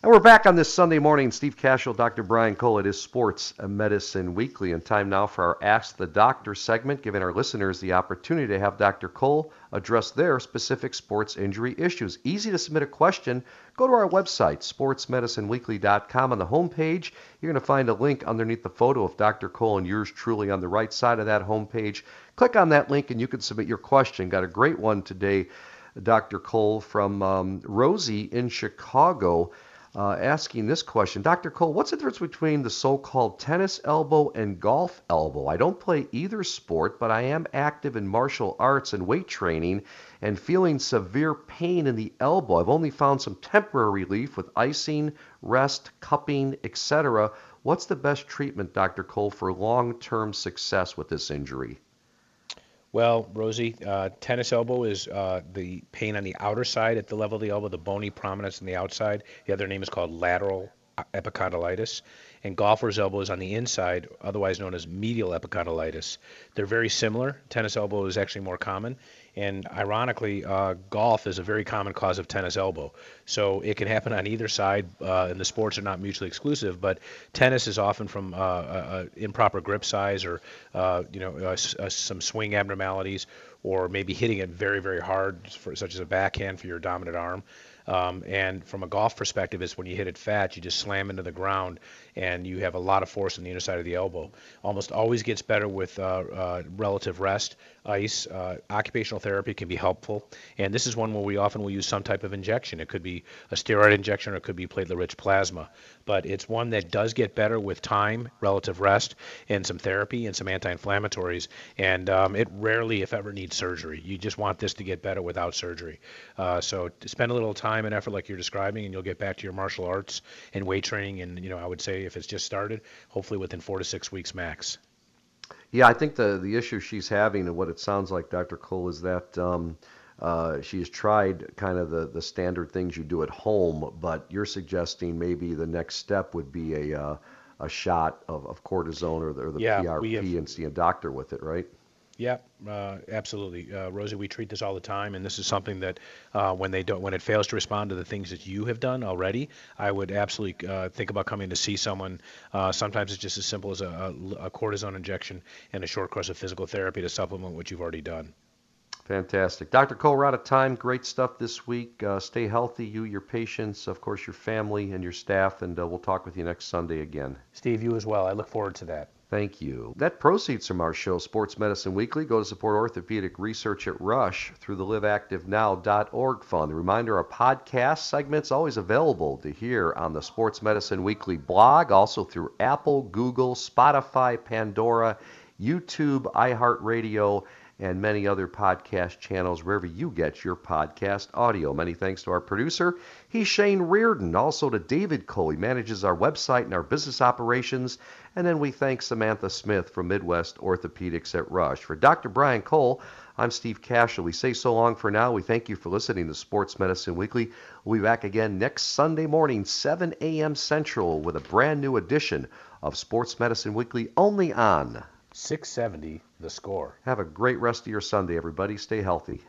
And we're back on this Sunday morning. Steve Cashel, Dr. Brian Cole. It is Sports Medicine Weekly, and time now for our Ask the Doctor segment, giving our listeners the opportunity to have Dr. Cole address their specific sports injury issues. Easy to submit a question. Go to our website, sportsmedicineweekly.com. On the homepage, you're going to find a link underneath the photo of Dr. Cole and yours truly on the right side of that homepage. Click on that link, and you can submit your question. Got a great one today, Dr. Cole, from um, Rosie in Chicago uh, asking this question Dr. Cole, what's the difference between the so called tennis elbow and golf elbow? I don't play either sport, but I am active in martial arts and weight training and feeling severe pain in the elbow. I've only found some temporary relief with icing, rest, cupping, etc. What's the best treatment, Dr. Cole, for long term success with this injury? Well, Rosie, uh, tennis elbow is uh, the pain on the outer side at the level of the elbow, the bony prominence on the outside. The other name is called lateral uh, epicondylitis. And golfer's elbow is on the inside, otherwise known as medial epicondylitis. They're very similar. Tennis elbow is actually more common. And ironically, uh, golf is a very common cause of tennis elbow. So it can happen on either side, uh, and the sports are not mutually exclusive. But tennis is often from uh, a, uh, a uh, improper grip size, or uh, you know, a, a, some swing abnormalities, or maybe hitting it very, very hard, for, such as a backhand for your dominant arm. Um, and from a golf perspective, it's when you hit it fat, you just slam into the ground, and you have a lot of force on the inner side of the elbow. Almost always gets better with uh, uh, relative rest, ice. Uh, occupational therapy can be helpful. And this is one where we often will use some type of injection. It could be a steroid injection or it could be platelet-rich plasma. But it's one that does get better with time, relative rest, and some therapy and some anti-inflammatories. And um, it rarely, if ever, needs surgery. You just want this to get better without surgery. Uh, so spend a little time and effort like you're describing, and you'll get back to your martial arts and weight training. And you know, I would say if it's just started, hopefully within four to six weeks max. Yeah, I think the the issue she's having and what it sounds like, Dr. Cole, is that um, uh, she's tried kind of the the standard things you do at home, but you're suggesting maybe the next step would be a uh, a shot of, of cortisone or the, or the yeah, PRP have, and see a doctor with it, right? Yeah, uh, absolutely, uh, Rosie. We treat this all the time, and this is something that uh, when they don't, when it fails to respond to the things that you have done already, I would absolutely uh, think about coming to see someone. Uh, sometimes it's just as simple as a, a, cortisone injection and a short course of physical therapy to supplement what you've already done. Fantastic, Dr. Cole. We're out of time. Great stuff this week. Uh, stay healthy, you, your patients, of course, your family and your staff, and we'll talk with you next Sunday again. Steve, you as well. I look forward to that. Thank you. That proceeds from our show, Sports Medicine Weekly, go to support orthopedic research at Rush through the liveactivenow.org fund. A reminder our podcast segments always available to hear on the Sports Medicine Weekly blog, also through Apple, Google, Spotify, Pandora, YouTube, iHeartRadio, and many other podcast channels wherever you get your podcast audio. Many thanks to our producer. He's Shane Reardon. Also to David Cole. He manages our website and our business operations. And then we thank Samantha Smith from Midwest Orthopedics at Rush. For Dr. Brian Cole, I'm Steve Cashel. We say so long for now. We thank you for listening to Sports Medicine Weekly. We'll be back again next Sunday morning, 7 a.m. Central, with a brand new edition of Sports Medicine Weekly only on 670 the score. Have a great rest of your Sunday, everybody. Stay healthy.